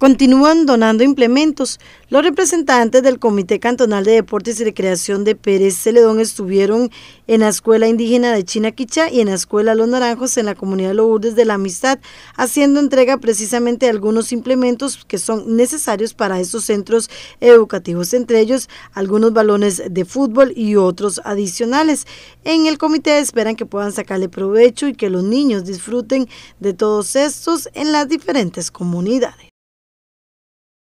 Continúan donando implementos. Los representantes del Comité Cantonal de Deportes y Recreación de Pérez Celedón estuvieron en la Escuela Indígena de Chinaquicha y en la Escuela Los Naranjos en la comunidad Lourdes de la Amistad, haciendo entrega precisamente de algunos implementos que son necesarios para estos centros educativos, entre ellos algunos balones de fútbol y otros adicionales. En el comité esperan que puedan sacarle provecho y que los niños disfruten de todos estos en las diferentes comunidades.